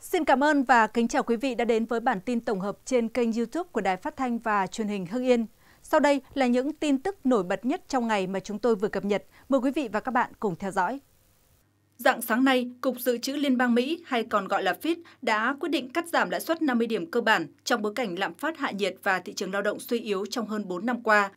Xin cảm ơn và kính chào quý vị đã đến với bản tin tổng hợp trên kênh YouTube của Đài Phát thanh và Truyền hình Hưng Yên. Sau đây là những tin tức nổi bật nhất trong ngày mà chúng tôi vừa cập nhật. Mời quý vị và các bạn cùng theo dõi. Dạng sáng nay, Cục Dự trữ Liên bang Mỹ hay còn gọi là Fed đã quyết định cắt giảm lãi suất 50 điểm cơ bản trong bối cảnh lạm phát hạ nhiệt và thị trường lao động suy yếu trong hơn 4 năm qua.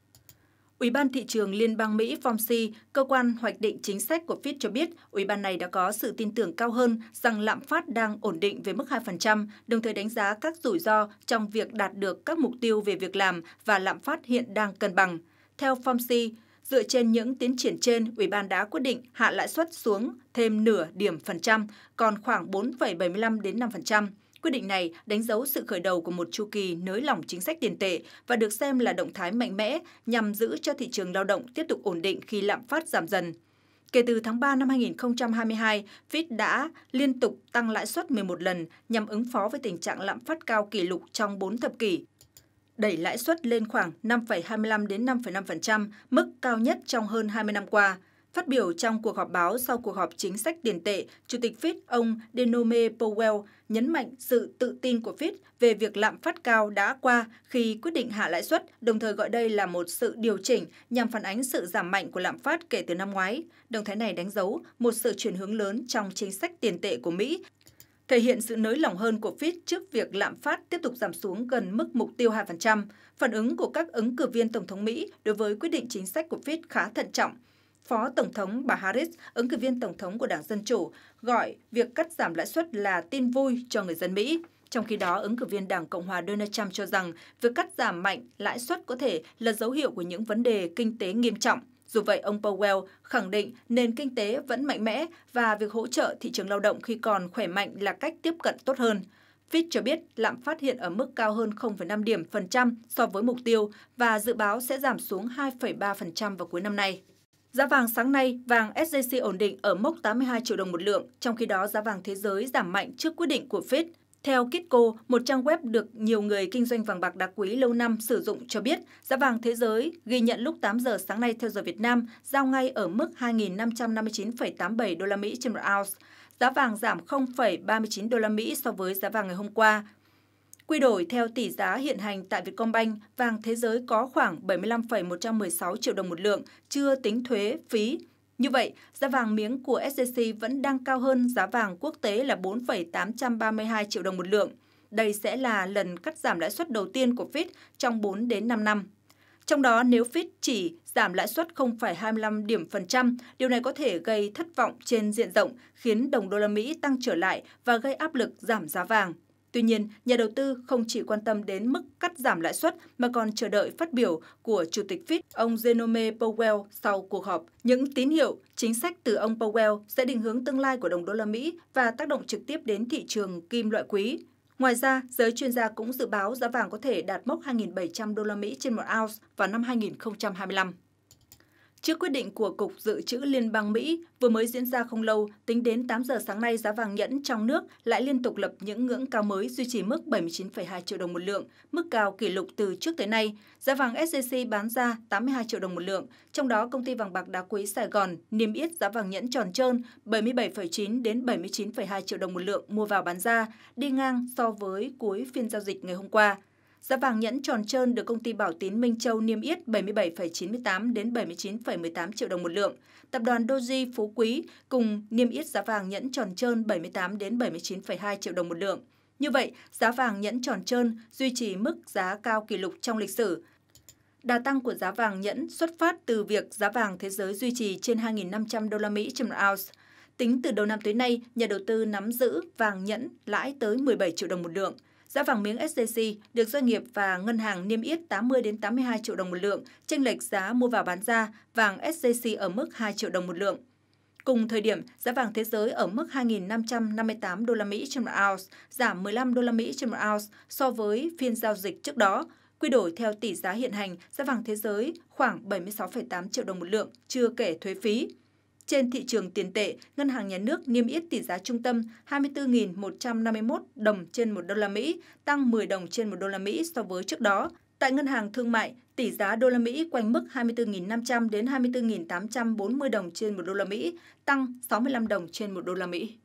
Ủy ban thị trường Liên bang Mỹ FOMC, cơ quan hoạch định chính sách của Fed cho biết, ủy ban này đã có sự tin tưởng cao hơn rằng lạm phát đang ổn định về mức 2%, đồng thời đánh giá các rủi ro trong việc đạt được các mục tiêu về việc làm và lạm phát hiện đang cân bằng. Theo FOMC, dựa trên những tiến triển trên, ủy ban đã quyết định hạ lãi suất xuống thêm nửa điểm phần trăm, còn khoảng 4,75 đến 5%. Quyết định này đánh dấu sự khởi đầu của một chu kỳ nới lỏng chính sách tiền tệ và được xem là động thái mạnh mẽ nhằm giữ cho thị trường lao động tiếp tục ổn định khi lạm phát giảm dần. Kể từ tháng 3 năm 2022, Fed đã liên tục tăng lãi suất 11 lần nhằm ứng phó với tình trạng lạm phát cao kỷ lục trong 4 thập kỷ, đẩy lãi suất lên khoảng 5,25 đến 5,5%, mức cao nhất trong hơn 20 năm qua. Phát biểu trong cuộc họp báo sau cuộc họp chính sách tiền tệ, Chủ tịch Fed ông Denome Powell nhấn mạnh sự tự tin của Fed về việc lạm phát cao đã qua khi quyết định hạ lãi suất, đồng thời gọi đây là một sự điều chỉnh nhằm phản ánh sự giảm mạnh của lạm phát kể từ năm ngoái. Động thái này đánh dấu một sự chuyển hướng lớn trong chính sách tiền tệ của Mỹ, thể hiện sự nới lỏng hơn của Fed trước việc lạm phát tiếp tục giảm xuống gần mức mục tiêu 2%. Phản ứng của các ứng cử viên Tổng thống Mỹ đối với quyết định chính sách của Fed khá thận trọng. Phó Tổng thống bà Harris, ứng cử viên Tổng thống của Đảng Dân Chủ, gọi việc cắt giảm lãi suất là tin vui cho người dân Mỹ. Trong khi đó, ứng cử viên Đảng Cộng hòa Donald Trump cho rằng việc cắt giảm mạnh lãi suất có thể là dấu hiệu của những vấn đề kinh tế nghiêm trọng. Dù vậy, ông Powell khẳng định nền kinh tế vẫn mạnh mẽ và việc hỗ trợ thị trường lao động khi còn khỏe mạnh là cách tiếp cận tốt hơn. Fitch cho biết lạm phát hiện ở mức cao hơn 0,5 điểm phần trăm so với mục tiêu và dự báo sẽ giảm xuống 2,3% vào cuối năm nay. Giá vàng sáng nay, vàng SJC ổn định ở mốc 82 triệu đồng một lượng, trong khi đó giá vàng thế giới giảm mạnh trước quyết định của Fed. Theo Kitco, một trang web được nhiều người kinh doanh vàng bạc đá quý lâu năm sử dụng cho biết, giá vàng thế giới ghi nhận lúc 8 giờ sáng nay theo giờ Việt Nam giao ngay ở mức 2.559,87 đô la Mỹ trên một ounce. Giá vàng giảm 0,39 đô la Mỹ so với giá vàng ngày hôm qua. Quy đổi theo tỷ giá hiện hành tại Vietcombank, vàng thế giới có khoảng 75,116 triệu đồng một lượng, chưa tính thuế, phí. Như vậy, giá vàng miếng của SJC vẫn đang cao hơn giá vàng quốc tế là 4,832 triệu đồng một lượng. Đây sẽ là lần cắt giảm lãi suất đầu tiên của Fed trong 4 đến 5 năm. Trong đó, nếu Fed chỉ giảm lãi suất 0,25 điểm phần trăm, điều này có thể gây thất vọng trên diện rộng, khiến đồng đô la Mỹ tăng trở lại và gây áp lực giảm giá vàng. Tuy nhiên, nhà đầu tư không chỉ quan tâm đến mức cắt giảm lãi suất mà còn chờ đợi phát biểu của Chủ tịch Fed ông Jerome Powell sau cuộc họp. Những tín hiệu, chính sách từ ông Powell sẽ định hướng tương lai của đồng đô la Mỹ và tác động trực tiếp đến thị trường kim loại quý. Ngoài ra, giới chuyên gia cũng dự báo giá vàng có thể đạt mốc 2.700 đô la Mỹ trên một ounce vào năm 2025. Trước quyết định của Cục Dự trữ Liên bang Mỹ vừa mới diễn ra không lâu, tính đến 8 giờ sáng nay giá vàng nhẫn trong nước lại liên tục lập những ngưỡng cao mới duy trì mức 79,2 triệu đồng một lượng, mức cao kỷ lục từ trước tới nay. Giá vàng SJC bán ra 82 triệu đồng một lượng, trong đó công ty vàng bạc đá quý Sài Gòn niêm yết giá vàng nhẫn tròn trơn 77,9 đến 79,2 triệu đồng một lượng mua vào bán ra, đi ngang so với cuối phiên giao dịch ngày hôm qua. Giá vàng nhẫn tròn trơn được công ty Bảo Tín Minh Châu niêm yết 77,98 đến 79,18 triệu đồng một lượng. Tập đoàn Doji Phú Quý cùng niêm yết giá vàng nhẫn tròn trơn 78 đến 79,2 triệu đồng một lượng. Như vậy, giá vàng nhẫn tròn trơn duy trì mức giá cao kỷ lục trong lịch sử. Đà tăng của giá vàng nhẫn xuất phát từ việc giá vàng thế giới duy trì trên 2.500 đô la Mỹ trên một ounce. Tính từ đầu năm tới nay, nhà đầu tư nắm giữ vàng nhẫn lãi tới 17 triệu đồng một lượng – Giá vàng miếng SJC được doanh nghiệp và ngân hàng niêm yết 80 đến 82 triệu đồng một lượng, chênh lệch giá mua vào bán ra vàng SJC ở mức 2 triệu đồng một lượng. Cùng thời điểm, giá vàng thế giới ở mức 2.558 đô la Mỹ trên một ounce, giảm 15 đô la Mỹ trên một ounce so với phiên giao dịch trước đó. Quy đổi theo tỷ giá hiện hành, giá vàng thế giới khoảng 76,8 triệu đồng một lượng, chưa kể thuế phí. Trên thị trường tiền tệ, Ngân hàng Nhà nước niêm yết tỷ giá trung tâm 24.151 đồng trên 1 đô la Mỹ, tăng 10 đồng trên 1 đô la Mỹ so với trước đó. Tại Ngân hàng Thương mại, tỷ giá đô la Mỹ quanh mức 24.500 đến 24.840 đồng trên 1 đô la Mỹ, tăng 65 đồng trên 1 đô la Mỹ.